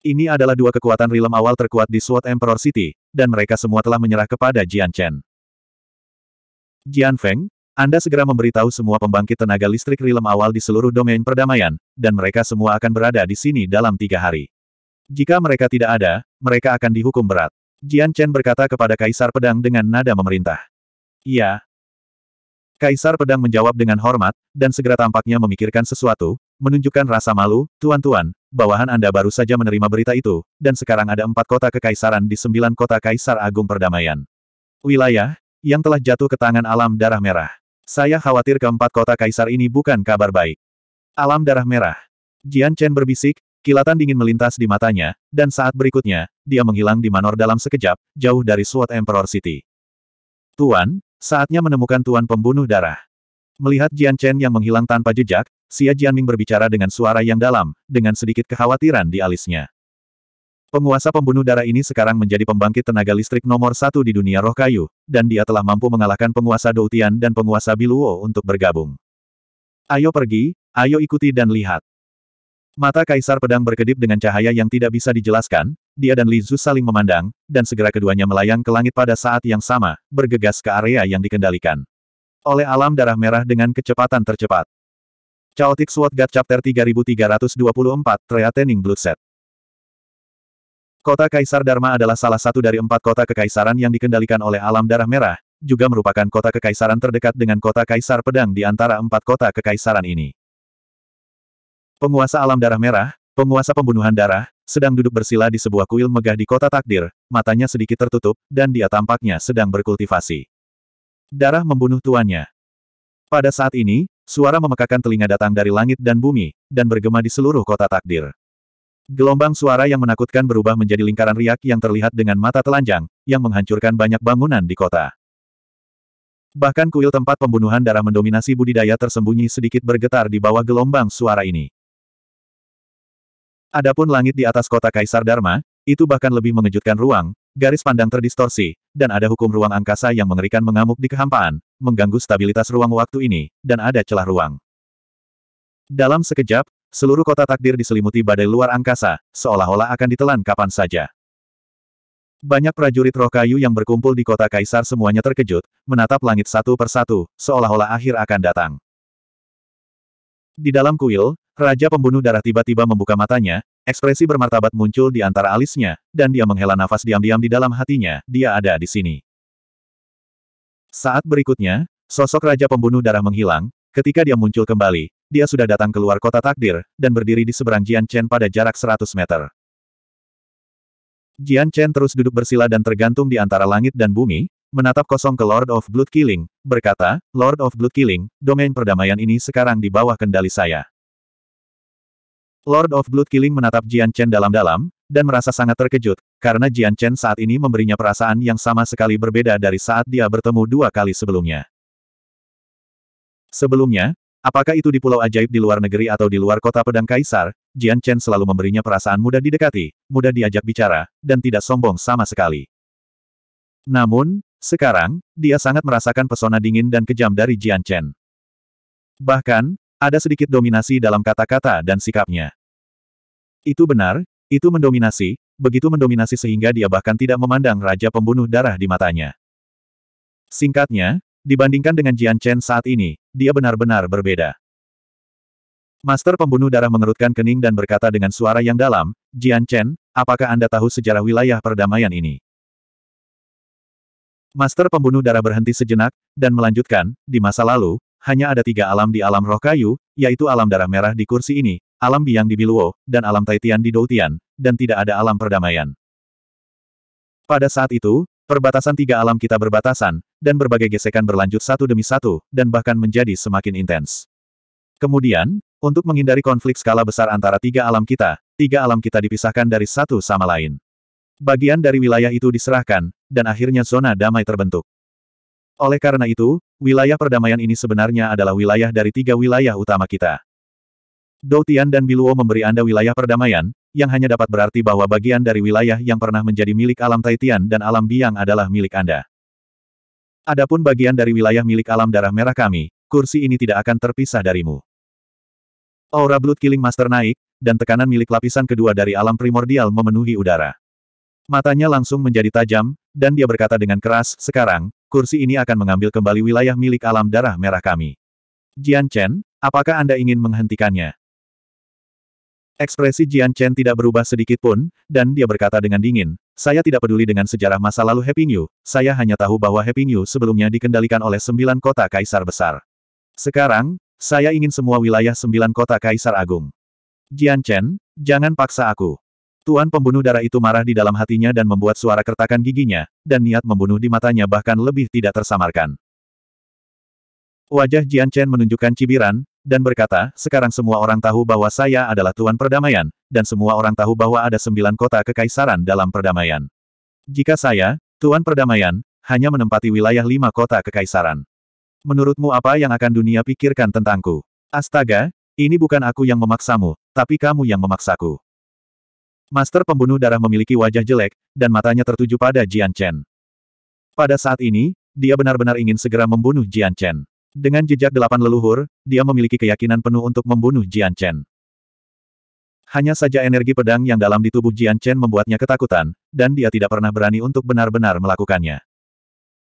Ini adalah dua kekuatan Rilem awal terkuat di Sword Emperor City, dan mereka semua telah menyerah kepada Jian Chen. Jian Feng, Anda segera memberitahu semua pembangkit tenaga listrik Rilem awal di seluruh domain perdamaian, dan mereka semua akan berada di sini dalam tiga hari. Jika mereka tidak ada, mereka akan dihukum berat. Jian Chen berkata kepada Kaisar Pedang dengan nada memerintah. Iya. Kaisar Pedang menjawab dengan hormat, dan segera tampaknya memikirkan sesuatu, menunjukkan rasa malu, tuan-tuan, bawahan Anda baru saja menerima berita itu, dan sekarang ada empat kota kekaisaran di sembilan kota Kaisar Agung Perdamaian. Wilayah, yang telah jatuh ke tangan alam darah merah. Saya khawatir keempat kota Kaisar ini bukan kabar baik. Alam darah merah. Jian Chen berbisik, kilatan dingin melintas di matanya, dan saat berikutnya, dia menghilang di manor dalam sekejap, jauh dari SWAT Emperor City. Tuan, saatnya menemukan Tuan Pembunuh Darah. Melihat Jian Chen yang menghilang tanpa jejak, Xia Jianming berbicara dengan suara yang dalam, dengan sedikit kekhawatiran di alisnya. Penguasa pembunuh darah ini sekarang menjadi pembangkit tenaga listrik nomor satu di dunia roh kayu, dan dia telah mampu mengalahkan penguasa Doutian dan penguasa Biluo untuk bergabung. Ayo pergi, ayo ikuti dan lihat. Mata Kaisar Pedang berkedip dengan cahaya yang tidak bisa dijelaskan, dia dan Li Zhu saling memandang, dan segera keduanya melayang ke langit pada saat yang sama, bergegas ke area yang dikendalikan. Oleh alam darah merah dengan kecepatan tercepat. Chaotic Sword God Chapter 3324, Reatening Blue Set. Kota Kaisar Dharma adalah salah satu dari empat kota kekaisaran yang dikendalikan oleh alam darah merah, juga merupakan kota kekaisaran terdekat dengan kota Kaisar Pedang di antara empat kota kekaisaran ini. Penguasa alam darah merah, penguasa pembunuhan darah, sedang duduk bersila di sebuah kuil megah di kota takdir, matanya sedikit tertutup, dan dia tampaknya sedang berkultivasi. Darah membunuh tuannya. Pada saat ini, Suara memekakan telinga datang dari langit dan bumi, dan bergema di seluruh kota takdir. Gelombang suara yang menakutkan berubah menjadi lingkaran riak yang terlihat dengan mata telanjang, yang menghancurkan banyak bangunan di kota. Bahkan kuil tempat pembunuhan darah mendominasi budidaya tersembunyi sedikit bergetar di bawah gelombang suara ini. Adapun langit di atas kota Kaisar Dharma, itu bahkan lebih mengejutkan ruang, Garis pandang terdistorsi, dan ada hukum ruang angkasa yang mengerikan mengamuk di kehampaan, mengganggu stabilitas ruang waktu ini, dan ada celah ruang. Dalam sekejap, seluruh kota takdir diselimuti badai luar angkasa, seolah-olah akan ditelan kapan saja. Banyak prajurit roh kayu yang berkumpul di kota kaisar semuanya terkejut, menatap langit satu persatu, seolah-olah akhir akan datang. Di dalam kuil, Raja pembunuh darah tiba-tiba membuka matanya, ekspresi bermartabat muncul di antara alisnya, dan dia menghela nafas diam-diam di dalam hatinya, dia ada di sini. Saat berikutnya, sosok Raja pembunuh darah menghilang, ketika dia muncul kembali, dia sudah datang keluar kota takdir, dan berdiri di seberang Jian Chen pada jarak 100 meter. Jian Chen terus duduk bersila dan tergantung di antara langit dan bumi, menatap kosong ke Lord of Blood Killing, berkata, Lord of Blood Killing, domain perdamaian ini sekarang di bawah kendali saya. Lord of Blood Killing menatap Jian Chen dalam-dalam, dan merasa sangat terkejut, karena Jian Chen saat ini memberinya perasaan yang sama sekali berbeda dari saat dia bertemu dua kali sebelumnya. Sebelumnya, apakah itu di pulau ajaib di luar negeri atau di luar kota pedang kaisar, Jian Chen selalu memberinya perasaan mudah didekati, mudah diajak bicara, dan tidak sombong sama sekali. Namun, sekarang, dia sangat merasakan pesona dingin dan kejam dari Jian Chen. Bahkan, ada sedikit dominasi dalam kata-kata dan sikapnya. Itu benar, itu mendominasi, begitu mendominasi sehingga dia bahkan tidak memandang Raja Pembunuh Darah di matanya. Singkatnya, dibandingkan dengan Jian Chen saat ini, dia benar-benar berbeda. Master Pembunuh Darah mengerutkan kening dan berkata dengan suara yang dalam, Jian Chen, apakah Anda tahu sejarah wilayah perdamaian ini? Master Pembunuh Darah berhenti sejenak, dan melanjutkan, di masa lalu, hanya ada tiga alam di alam roh kayu, yaitu alam darah merah di kursi ini, alam biang di Biluo, dan alam Taitian di Doutian, dan tidak ada alam perdamaian. Pada saat itu, perbatasan tiga alam kita berbatasan, dan berbagai gesekan berlanjut satu demi satu, dan bahkan menjadi semakin intens. Kemudian, untuk menghindari konflik skala besar antara tiga alam kita, tiga alam kita dipisahkan dari satu sama lain. Bagian dari wilayah itu diserahkan, dan akhirnya zona damai terbentuk. Oleh karena itu, wilayah perdamaian ini sebenarnya adalah wilayah dari tiga wilayah utama kita. Doutian dan Biluo memberi Anda wilayah perdamaian, yang hanya dapat berarti bahwa bagian dari wilayah yang pernah menjadi milik alam Taitian dan alam Biang adalah milik Anda. Adapun bagian dari wilayah milik alam darah merah kami, kursi ini tidak akan terpisah darimu. Aura Blood Killing Master naik, dan tekanan milik lapisan kedua dari alam primordial memenuhi udara. Matanya langsung menjadi tajam, dan dia berkata dengan keras, sekarang, kursi ini akan mengambil kembali wilayah milik alam darah merah kami. Jian Chen, apakah Anda ingin menghentikannya? Ekspresi Jian Chen tidak berubah sedikit pun, dan dia berkata dengan dingin, saya tidak peduli dengan sejarah masa lalu Happy New, saya hanya tahu bahwa Happy New sebelumnya dikendalikan oleh sembilan kota kaisar besar. Sekarang, saya ingin semua wilayah sembilan kota kaisar agung. Jian Chen, jangan paksa aku. Tuan pembunuh darah itu marah di dalam hatinya dan membuat suara kertakan giginya, dan niat membunuh di matanya bahkan lebih tidak tersamarkan. Wajah Jian Chen menunjukkan cibiran, dan berkata, sekarang semua orang tahu bahwa saya adalah Tuan Perdamaian, dan semua orang tahu bahwa ada sembilan kota kekaisaran dalam perdamaian. Jika saya, Tuan Perdamaian, hanya menempati wilayah lima kota kekaisaran. Menurutmu apa yang akan dunia pikirkan tentangku? Astaga, ini bukan aku yang memaksamu, tapi kamu yang memaksaku. Master pembunuh darah memiliki wajah jelek, dan matanya tertuju pada Jian Chen. Pada saat ini, dia benar-benar ingin segera membunuh Jian Chen. Dengan jejak delapan leluhur, dia memiliki keyakinan penuh untuk membunuh Jian Chen. Hanya saja energi pedang yang dalam di tubuh Jian Chen membuatnya ketakutan, dan dia tidak pernah berani untuk benar-benar melakukannya.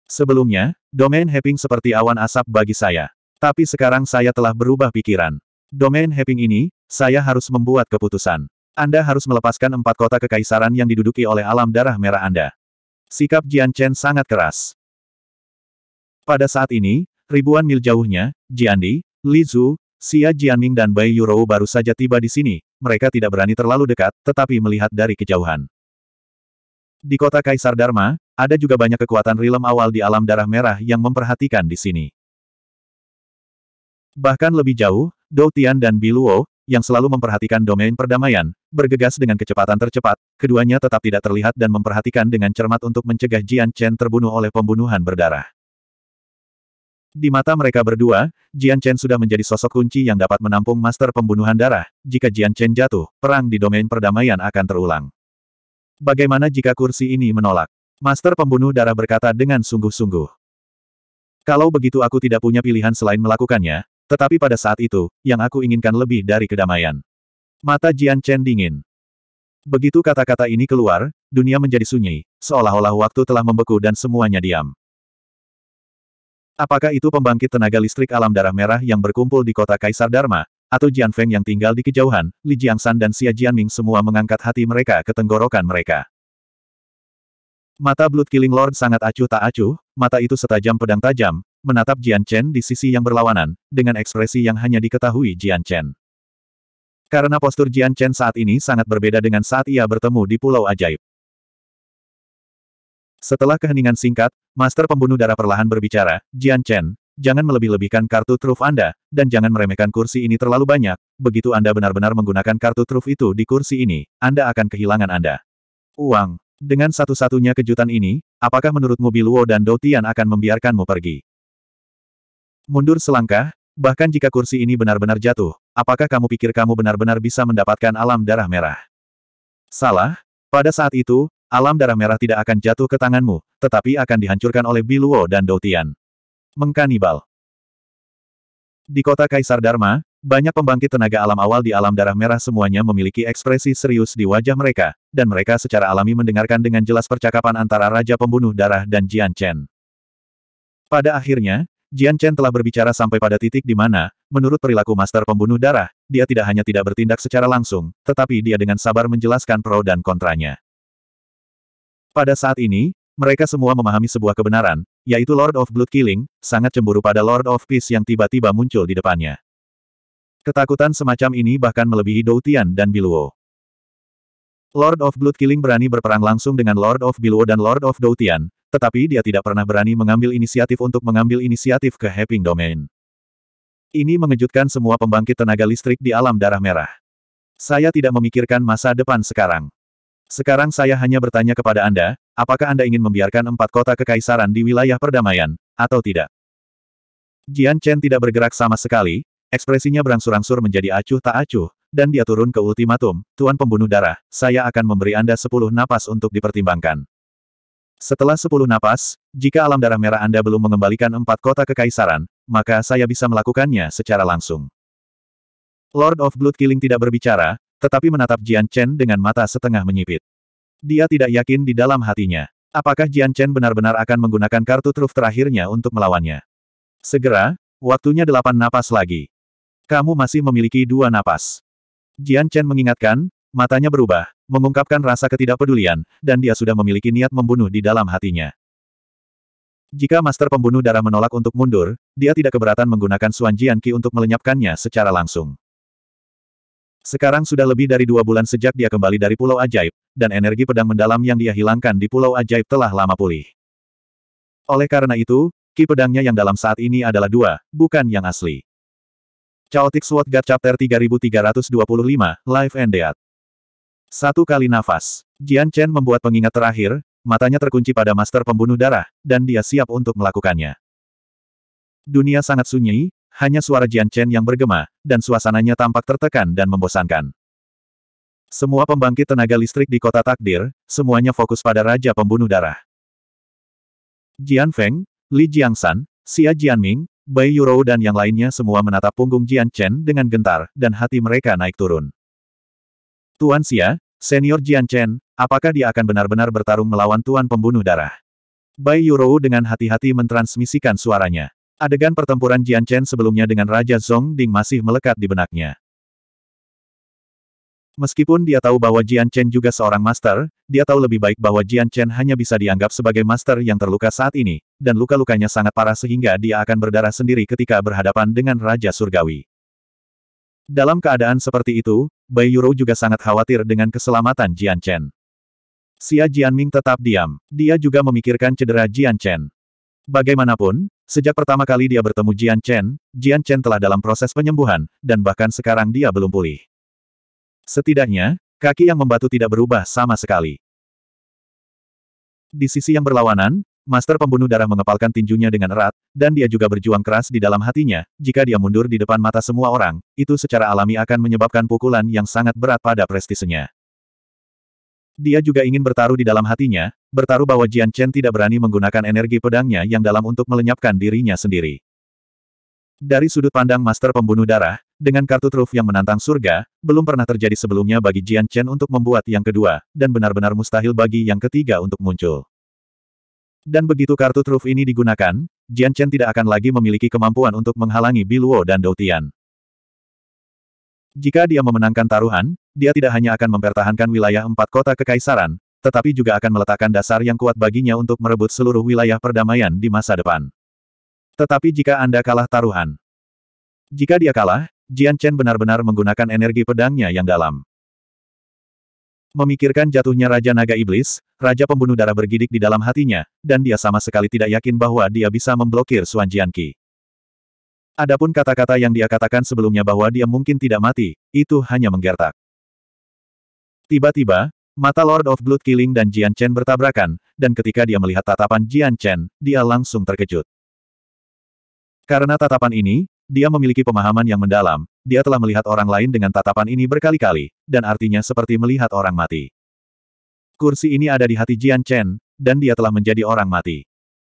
Sebelumnya, domain Heping seperti awan asap bagi saya. Tapi sekarang saya telah berubah pikiran. Domain Heping ini, saya harus membuat keputusan. Anda harus melepaskan empat kota kekaisaran yang diduduki oleh alam darah merah Anda. Sikap Jian Chen sangat keras. Pada saat ini, ribuan mil jauhnya, Jian Di, Li Zhu, Xia Jianming dan Bai Yurou baru saja tiba di sini, mereka tidak berani terlalu dekat, tetapi melihat dari kejauhan. Di kota Kaisar Dharma, ada juga banyak kekuatan rilem awal di alam darah merah yang memperhatikan di sini. Bahkan lebih jauh, Dou Tian dan Biluo, yang selalu memperhatikan domain perdamaian, Bergegas dengan kecepatan tercepat, keduanya tetap tidak terlihat dan memperhatikan dengan cermat untuk mencegah Jian Chen terbunuh oleh pembunuhan berdarah. Di mata mereka berdua, Jian Chen sudah menjadi sosok kunci yang dapat menampung master pembunuhan darah. Jika Jian Chen jatuh, perang di domain perdamaian akan terulang. Bagaimana jika kursi ini menolak? Master pembunuh darah berkata dengan sungguh-sungguh. Kalau begitu aku tidak punya pilihan selain melakukannya, tetapi pada saat itu, yang aku inginkan lebih dari kedamaian. Mata Jian Chen dingin. Begitu kata-kata ini keluar, dunia menjadi sunyi, seolah-olah waktu telah membeku dan semuanya diam. Apakah itu pembangkit tenaga listrik alam darah merah yang berkumpul di kota Kaisar Dharma, atau Jian Feng yang tinggal di kejauhan, Li San dan Xia Jianming semua mengangkat hati mereka ke tenggorokan mereka. Mata Blood Killing Lord sangat acuh tak acuh, mata itu setajam pedang tajam, menatap Jian Chen di sisi yang berlawanan, dengan ekspresi yang hanya diketahui Jian Chen. Karena postur Jian Chen saat ini sangat berbeda dengan saat ia bertemu di Pulau Ajaib. Setelah keheningan singkat, Master Pembunuh Darah perlahan berbicara, Jian Chen, jangan melebih-lebihkan kartu truf Anda, dan jangan meremehkan kursi ini terlalu banyak, begitu Anda benar-benar menggunakan kartu truf itu di kursi ini, Anda akan kehilangan Anda. Uang. Dengan satu-satunya kejutan ini, apakah menurutmu Biluo dan Dotian akan membiarkanmu pergi? Mundur selangkah, Bahkan jika kursi ini benar-benar jatuh, apakah kamu pikir kamu benar-benar bisa mendapatkan alam darah merah? Salah? Pada saat itu, alam darah merah tidak akan jatuh ke tanganmu, tetapi akan dihancurkan oleh Biluo dan Doutian. Mengkanibal. Di kota Kaisar Dharma, banyak pembangkit tenaga alam awal di alam darah merah semuanya memiliki ekspresi serius di wajah mereka, dan mereka secara alami mendengarkan dengan jelas percakapan antara Raja Pembunuh Darah dan Jian Chen. Pada akhirnya, Jian Chen telah berbicara sampai pada titik di mana, menurut perilaku master pembunuh darah, dia tidak hanya tidak bertindak secara langsung, tetapi dia dengan sabar menjelaskan pro dan kontranya. Pada saat ini, mereka semua memahami sebuah kebenaran, yaitu Lord of Blood Killing, sangat cemburu pada Lord of Peace yang tiba-tiba muncul di depannya. Ketakutan semacam ini bahkan melebihi Doutian dan Biluo. Lord of Blood Killing berani berperang langsung dengan Lord of Biluo dan Lord of Doutian, tetapi dia tidak pernah berani mengambil inisiatif untuk mengambil inisiatif ke Heping Domain. Ini mengejutkan semua pembangkit tenaga listrik di alam darah merah. Saya tidak memikirkan masa depan sekarang. Sekarang saya hanya bertanya kepada Anda, apakah Anda ingin membiarkan empat kota kekaisaran di wilayah perdamaian, atau tidak? Jian Chen tidak bergerak sama sekali, ekspresinya berangsur-angsur menjadi acuh tak acuh, dan dia turun ke ultimatum, Tuan Pembunuh Darah, saya akan memberi Anda sepuluh napas untuk dipertimbangkan. Setelah sepuluh napas, jika alam darah merah Anda belum mengembalikan empat kota kekaisaran, maka saya bisa melakukannya secara langsung. Lord of Blood Killing tidak berbicara, tetapi menatap Jian Chen dengan mata setengah menyipit. Dia tidak yakin di dalam hatinya. Apakah Jian Chen benar-benar akan menggunakan kartu truf terakhirnya untuk melawannya? Segera, waktunya delapan napas lagi. Kamu masih memiliki dua napas. Jian Chen mengingatkan, Matanya berubah, mengungkapkan rasa ketidakpedulian, dan dia sudah memiliki niat membunuh di dalam hatinya. Jika Master Pembunuh Darah menolak untuk mundur, dia tidak keberatan menggunakan Suan Jian Qi untuk melenyapkannya secara langsung. Sekarang sudah lebih dari dua bulan sejak dia kembali dari Pulau Ajaib, dan energi pedang mendalam yang dia hilangkan di Pulau Ajaib telah lama pulih. Oleh karena itu, Ki pedangnya yang dalam saat ini adalah dua, bukan yang asli. Chaotic Sword God Chapter 3325, Life and Death satu kali nafas, Jian Chen membuat pengingat terakhir, matanya terkunci pada master pembunuh darah, dan dia siap untuk melakukannya. Dunia sangat sunyi, hanya suara Jian Chen yang bergema, dan suasananya tampak tertekan dan membosankan. Semua pembangkit tenaga listrik di kota takdir, semuanya fokus pada Raja Pembunuh Darah. Jian Feng, Li Jiangshan, Xia Jianming, Bai Yurou dan yang lainnya semua menatap punggung Jian Chen dengan gentar, dan hati mereka naik turun. Tuan Xia, senior Jian Chen, apakah dia akan benar-benar bertarung melawan Tuan Pembunuh Darah? Bai Yurou dengan hati-hati mentransmisikan suaranya. Adegan pertempuran Jian Chen sebelumnya dengan Raja Zong Ding masih melekat di benaknya. Meskipun dia tahu bahwa Jian Chen juga seorang master, dia tahu lebih baik bahwa Jian Chen hanya bisa dianggap sebagai master yang terluka saat ini, dan luka-lukanya sangat parah sehingga dia akan berdarah sendiri ketika berhadapan dengan Raja Surgawi. Dalam keadaan seperti itu, Bai Yuro juga sangat khawatir dengan keselamatan Jian Chen. Xia Jianming tetap diam. Dia juga memikirkan cedera Jian Chen. Bagaimanapun, sejak pertama kali dia bertemu Jian Chen, Jian Chen telah dalam proses penyembuhan, dan bahkan sekarang dia belum pulih. Setidaknya, kaki yang membatu tidak berubah sama sekali. Di sisi yang berlawanan, Master pembunuh darah mengepalkan tinjunya dengan erat, dan dia juga berjuang keras di dalam hatinya, jika dia mundur di depan mata semua orang, itu secara alami akan menyebabkan pukulan yang sangat berat pada prestisenya. Dia juga ingin bertaruh di dalam hatinya, bertaruh bahwa Jian Chen tidak berani menggunakan energi pedangnya yang dalam untuk melenyapkan dirinya sendiri. Dari sudut pandang Master Pembunuh Darah, dengan kartu truf yang menantang surga, belum pernah terjadi sebelumnya bagi Jian Chen untuk membuat yang kedua, dan benar-benar mustahil bagi yang ketiga untuk muncul. Dan begitu kartu truf ini digunakan, Jian Chen tidak akan lagi memiliki kemampuan untuk menghalangi Biluo dan Doutian. Jika dia memenangkan taruhan, dia tidak hanya akan mempertahankan wilayah empat kota kekaisaran, tetapi juga akan meletakkan dasar yang kuat baginya untuk merebut seluruh wilayah perdamaian di masa depan. Tetapi jika Anda kalah taruhan, jika dia kalah, Jian Chen benar-benar menggunakan energi pedangnya yang dalam. Memikirkan jatuhnya Raja Naga Iblis, Raja Pembunuh Darah bergidik di dalam hatinya, dan dia sama sekali tidak yakin bahwa dia bisa memblokir Suan Jianqi. Adapun kata-kata yang dia katakan sebelumnya bahwa dia mungkin tidak mati, itu hanya menggertak. Tiba-tiba, mata Lord of Blood Killing dan Jian Chen bertabrakan, dan ketika dia melihat tatapan Jian Chen, dia langsung terkejut. Karena tatapan ini, dia memiliki pemahaman yang mendalam, dia telah melihat orang lain dengan tatapan ini berkali-kali, dan artinya seperti melihat orang mati. Kursi ini ada di hati Jian Chen, dan dia telah menjadi orang mati.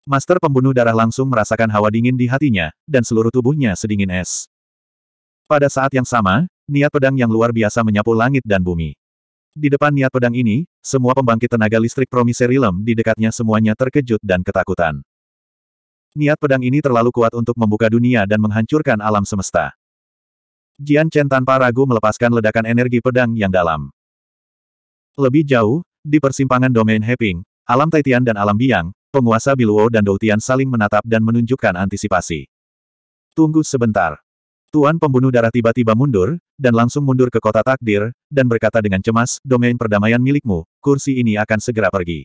Master pembunuh darah langsung merasakan hawa dingin di hatinya, dan seluruh tubuhnya sedingin es. Pada saat yang sama, niat pedang yang luar biasa menyapu langit dan bumi. Di depan niat pedang ini, semua pembangkit tenaga listrik Promiserilem di dekatnya semuanya terkejut dan ketakutan. Niat pedang ini terlalu kuat untuk membuka dunia dan menghancurkan alam semesta. Jian Chen tanpa ragu melepaskan ledakan energi pedang yang dalam. Lebih jauh, di persimpangan domain Heping, alam Taitian dan alam Biang, penguasa Biluo dan Doutian saling menatap dan menunjukkan antisipasi. Tunggu sebentar. Tuan pembunuh darah tiba-tiba mundur, dan langsung mundur ke kota takdir, dan berkata dengan cemas, domain perdamaian milikmu, kursi ini akan segera pergi.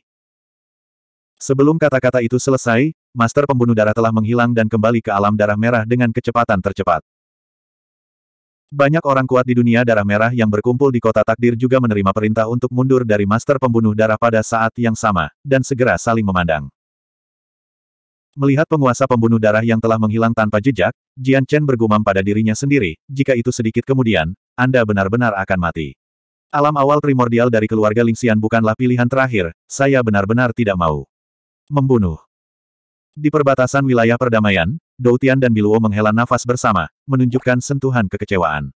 Sebelum kata-kata itu selesai, Master Pembunuh Darah telah menghilang dan kembali ke alam darah merah dengan kecepatan tercepat. Banyak orang kuat di dunia darah merah yang berkumpul di kota takdir juga menerima perintah untuk mundur dari master pembunuh darah pada saat yang sama, dan segera saling memandang. Melihat penguasa pembunuh darah yang telah menghilang tanpa jejak, Jian Chen bergumam pada dirinya sendiri, jika itu sedikit kemudian, Anda benar-benar akan mati. Alam awal primordial dari keluarga Ling Lingxian bukanlah pilihan terakhir, saya benar-benar tidak mau. Membunuh. Di perbatasan wilayah perdamaian, Doutian dan Biluo menghela nafas bersama, menunjukkan sentuhan kekecewaan.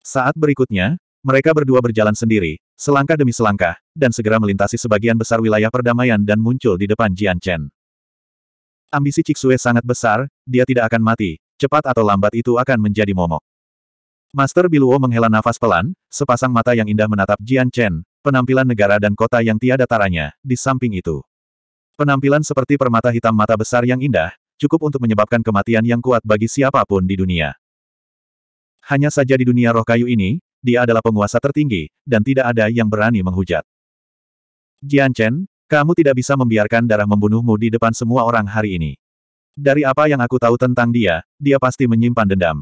Saat berikutnya, mereka berdua berjalan sendiri, selangkah demi selangkah, dan segera melintasi sebagian besar wilayah perdamaian dan muncul di depan Jian Chen. Ambisi Cixue sangat besar, dia tidak akan mati, cepat atau lambat itu akan menjadi momok. Master Biluo menghela nafas pelan, sepasang mata yang indah menatap Jian Chen, penampilan negara dan kota yang tiada taranya, di samping itu. Penampilan seperti permata hitam mata besar yang indah, cukup untuk menyebabkan kematian yang kuat bagi siapapun di dunia. Hanya saja di dunia roh kayu ini, dia adalah penguasa tertinggi, dan tidak ada yang berani menghujat. Jian Chen, kamu tidak bisa membiarkan darah membunuhmu di depan semua orang hari ini. Dari apa yang aku tahu tentang dia, dia pasti menyimpan dendam.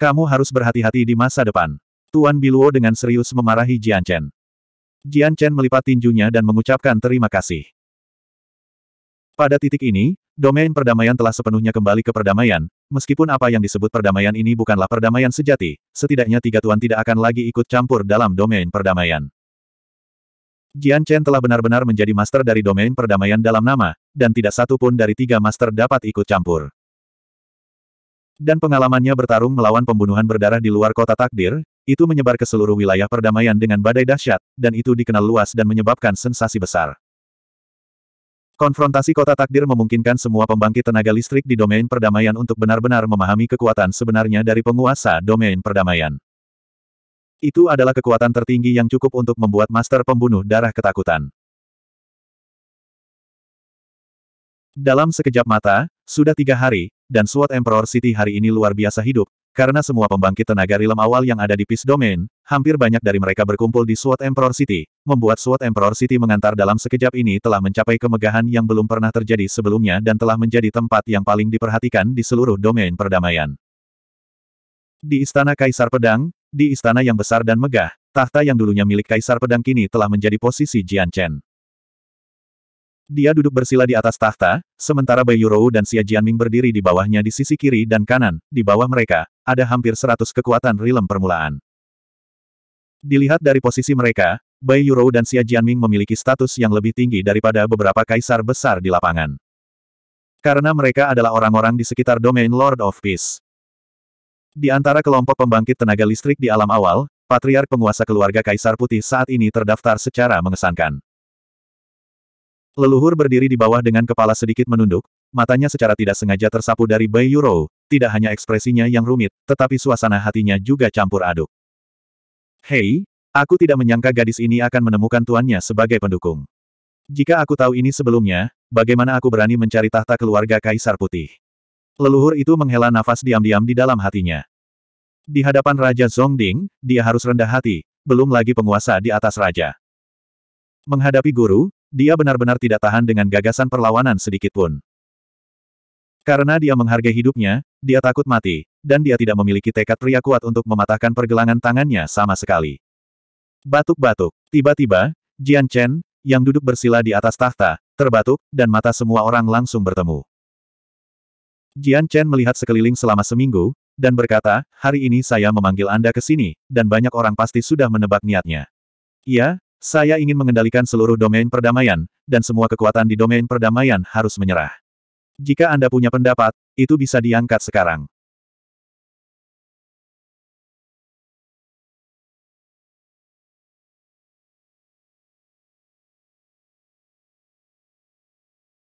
Kamu harus berhati-hati di masa depan. Tuan Biluo dengan serius memarahi Jian Chen. Jian Chen melipat tinjunya dan mengucapkan terima kasih. Pada titik ini, Domain perdamaian telah sepenuhnya kembali ke perdamaian, meskipun apa yang disebut perdamaian ini bukanlah perdamaian sejati, setidaknya tiga tuan tidak akan lagi ikut campur dalam domain perdamaian. Jian Chen telah benar-benar menjadi master dari domain perdamaian dalam nama, dan tidak satu pun dari tiga master dapat ikut campur. Dan pengalamannya bertarung melawan pembunuhan berdarah di luar kota takdir, itu menyebar ke seluruh wilayah perdamaian dengan badai dahsyat, dan itu dikenal luas dan menyebabkan sensasi besar. Konfrontasi kota takdir memungkinkan semua pembangkit tenaga listrik di domain perdamaian untuk benar-benar memahami kekuatan sebenarnya dari penguasa domain perdamaian. Itu adalah kekuatan tertinggi yang cukup untuk membuat master pembunuh darah ketakutan. Dalam sekejap mata, sudah tiga hari, dan SWAT Emperor City hari ini luar biasa hidup, karena semua pembangkit tenaga rilem awal yang ada di Peace Domain, hampir banyak dari mereka berkumpul di Sword Emperor City, membuat Sword Emperor City mengantar dalam sekejap ini telah mencapai kemegahan yang belum pernah terjadi sebelumnya dan telah menjadi tempat yang paling diperhatikan di seluruh domain perdamaian. Di Istana Kaisar Pedang, di istana yang besar dan megah, tahta yang dulunya milik Kaisar Pedang kini telah menjadi posisi Jian Chen. Dia duduk bersila di atas tahta, sementara Bai Yurou dan Xia Jianming berdiri di bawahnya di sisi kiri dan kanan, di bawah mereka, ada hampir 100 kekuatan rilem permulaan. Dilihat dari posisi mereka, Bai Yurou dan Xia Jianming memiliki status yang lebih tinggi daripada beberapa kaisar besar di lapangan. Karena mereka adalah orang-orang di sekitar domain Lord of Peace. Di antara kelompok pembangkit tenaga listrik di alam awal, patriark penguasa keluarga Kaisar Putih saat ini terdaftar secara mengesankan. Leluhur berdiri di bawah dengan kepala sedikit menunduk, matanya secara tidak sengaja tersapu dari Bai Yurou, tidak hanya ekspresinya yang rumit, tetapi suasana hatinya juga campur aduk. Hei, aku tidak menyangka gadis ini akan menemukan tuannya sebagai pendukung. Jika aku tahu ini sebelumnya, bagaimana aku berani mencari tahta keluarga Kaisar Putih? Leluhur itu menghela nafas diam-diam di dalam hatinya. Di hadapan Raja Zongding, dia harus rendah hati, belum lagi penguasa di atas raja. Menghadapi guru, dia benar-benar tidak tahan dengan gagasan perlawanan sedikitpun. Karena dia menghargai hidupnya, dia takut mati, dan dia tidak memiliki tekad pria kuat untuk mematahkan pergelangan tangannya sama sekali. Batuk-batuk, tiba-tiba, Jian Chen, yang duduk bersila di atas tahta, terbatuk, dan mata semua orang langsung bertemu. Jian Chen melihat sekeliling selama seminggu, dan berkata, hari ini saya memanggil Anda ke sini, dan banyak orang pasti sudah menebak niatnya. Iya, saya ingin mengendalikan seluruh domain perdamaian, dan semua kekuatan di domain perdamaian harus menyerah. Jika Anda punya pendapat, itu bisa diangkat sekarang.